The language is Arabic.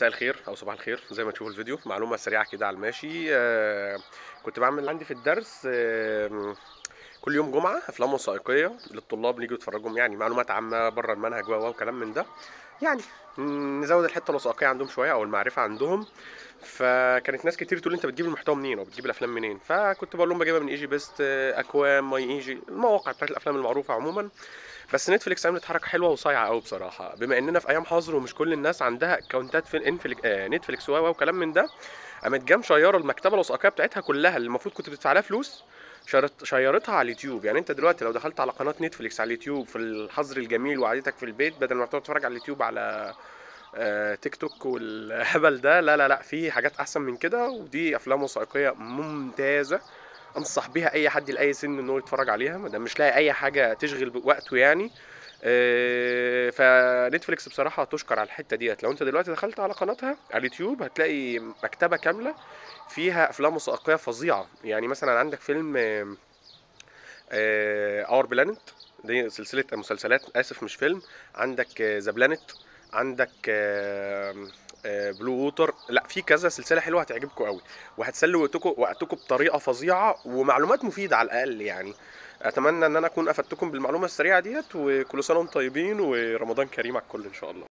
مساء الخير او صباح الخير زي ما تشوفوا الفيديو معلومه سريعه كده على الماشي آه، كنت بعمل عندي في الدرس كل يوم جمعه افلام وثائقيه للطلاب يجوا يتفرجوا يعني معلومات عامه بره المنهج وكلام من ده يعني نزود الحته الوثائقيه عندهم شويه او المعرفه عندهم فكانت ناس كتير تقول انت بتجيب المحتوى منين او بتجيب الافلام منين فكنت بقول لهم بجيبها من ايجي آه، بيست اكوام ماي ايجي e المواقع بتاعت الافلام المعروفه عموما بس نتفليكس عملت حركه حلوه وصايعه قوي بصراحه بما اننا في ايام حظر ومش كل الناس عندها اكونتات في انفليك... آه نتفليكس وكلام من ده قامت جام شيره المكتبه الوثائقيه بتاعتها كلها اللي المفروض كنت بتدفع لها فلوس شارت... شيرتها على اليوتيوب يعني انت دلوقتي لو دخلت على قناه نتفليكس على اليوتيوب في الحظر الجميل وقعدتك في البيت بدل ما تقعد تتفرج على اليوتيوب على آه، تيك توك والهبل ده لا لا لا في حاجات احسن من كده ودي افلام وثائقيه ممتازه انصح بيها اي حد لاي سن ان هو يتفرج عليها ما دام مش لاقي اي حاجه تشغل وقته يعني آه، فنتفليكس بصراحه تشكر على الحته ديت لو انت دلوقتي دخلت على قناتها على اليوتيوب هتلاقي مكتبه كامله فيها افلام وثائقيه فظيعه يعني مثلا عندك فيلم اور آه، بلانت دي سلسله مسلسلات اسف مش فيلم عندك ذا آه، بلانت عندك بلو ووتر لا في كذا سلسله حلوه هتعجبكم قوي وهتسلي وقتكم وقتكم بطريقه فظيعه ومعلومات مفيده على الاقل يعني اتمنى ان انا اكون افدتكم بالمعلومه السريعه ديت وكل سنه وانتم طيبين ورمضان كريم على الكل ان شاء الله